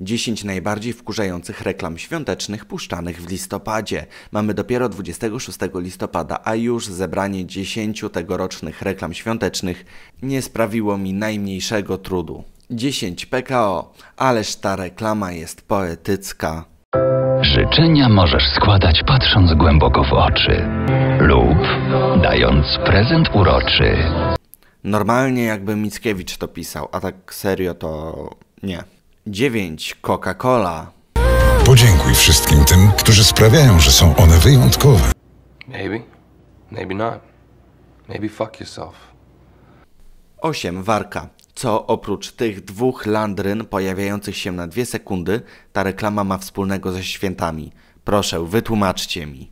10 najbardziej wkurzających reklam świątecznych puszczanych w listopadzie. Mamy dopiero 26 listopada, a już zebranie 10 tegorocznych reklam świątecznych nie sprawiło mi najmniejszego trudu. 10 PKO, ależ ta reklama jest poetycka. Życzenia możesz składać patrząc głęboko w oczy lub dając prezent uroczy. Normalnie jakby Mickiewicz to pisał, a tak serio to nie. 9. Coca-Cola. Podziękuj wszystkim tym, którzy sprawiają, że są one wyjątkowe. Maybe, maybe not. Maybe fuck yourself. 8. Warka. Co oprócz tych dwóch landryn pojawiających się na dwie sekundy, ta reklama ma wspólnego ze świętami? Proszę, wytłumaczcie mi.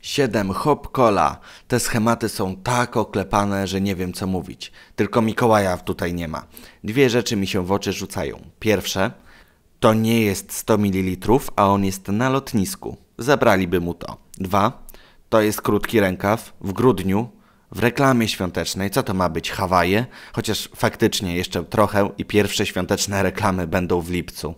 Siedem, hop, cola. Te schematy są tak oklepane, że nie wiem co mówić. Tylko Mikołaja tutaj nie ma. Dwie rzeczy mi się w oczy rzucają. Pierwsze, to nie jest 100 ml, a on jest na lotnisku. Zabraliby mu to. Dwa, to jest krótki rękaw. W grudniu, w reklamie świątecznej, co to ma być? Hawaje? Chociaż faktycznie jeszcze trochę i pierwsze świąteczne reklamy będą w lipcu.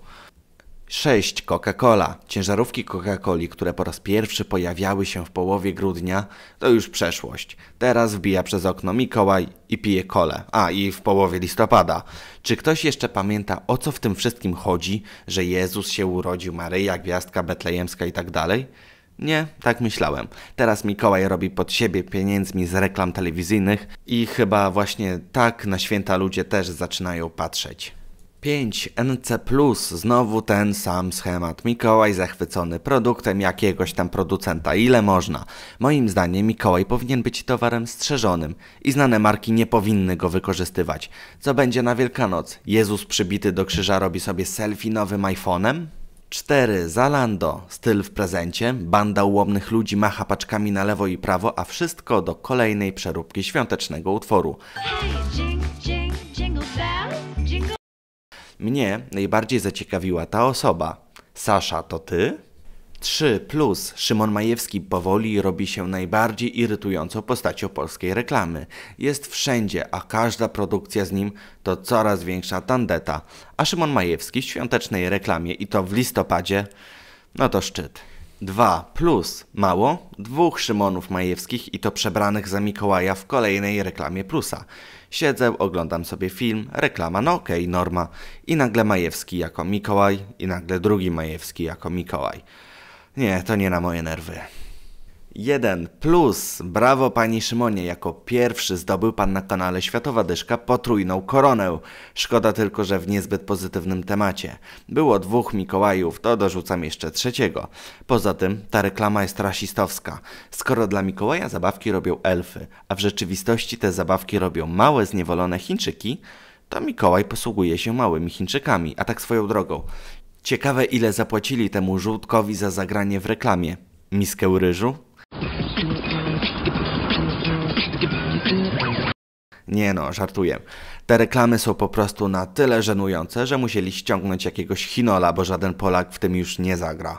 6. Coca-Cola. Ciężarówki Coca-Coli, które po raz pierwszy pojawiały się w połowie grudnia, to już przeszłość. Teraz wbija przez okno Mikołaj i pije kole. A, i w połowie listopada. Czy ktoś jeszcze pamięta, o co w tym wszystkim chodzi, że Jezus się urodził, Maryja, Gwiazdka Betlejemska i tak dalej? Nie, tak myślałem. Teraz Mikołaj robi pod siebie pieniędzmi z reklam telewizyjnych i chyba właśnie tak na święta ludzie też zaczynają patrzeć. 5 NC+, plus znowu ten sam schemat. Mikołaj zachwycony produktem jakiegoś tam producenta, ile można. Moim zdaniem Mikołaj powinien być towarem strzeżonym i znane marki nie powinny go wykorzystywać. Co będzie na Wielkanoc? Jezus przybity do krzyża robi sobie selfie nowym iPhone'em? 4. Zalando. Styl w prezencie. Banda ułomnych ludzi macha paczkami na lewo i prawo, a wszystko do kolejnej przeróbki świątecznego utworu. Hey, jing, jing, mnie najbardziej zaciekawiła ta osoba. Sasza, to ty? 3 plus Szymon Majewski powoli robi się najbardziej irytującą postacią polskiej reklamy. Jest wszędzie, a każda produkcja z nim to coraz większa tandeta. A Szymon Majewski w świątecznej reklamie i to w listopadzie, no to szczyt. 2 plus mało dwóch Szymonów Majewskich i to przebranych za Mikołaja w kolejnej reklamie Plusa. Siedzę, oglądam sobie film, reklama, no okej, okay, norma. I nagle Majewski jako Mikołaj, i nagle drugi Majewski jako Mikołaj. Nie, to nie na moje nerwy. 1 plus brawo Pani Szymonie, jako pierwszy zdobył Pan na kanale Światowa Dyszka potrójną koronę. Szkoda tylko, że w niezbyt pozytywnym temacie. Było dwóch Mikołajów, to dorzucam jeszcze trzeciego. Poza tym ta reklama jest rasistowska. Skoro dla Mikołaja zabawki robią elfy, a w rzeczywistości te zabawki robią małe zniewolone Chińczyki, to Mikołaj posługuje się małymi Chińczykami, a tak swoją drogą. Ciekawe ile zapłacili temu żółtkowi za zagranie w reklamie. Miskę ryżu? Nie no, żartuję. Te reklamy są po prostu na tyle żenujące, że musieli ściągnąć jakiegoś Chinola, bo żaden Polak w tym już nie zagra.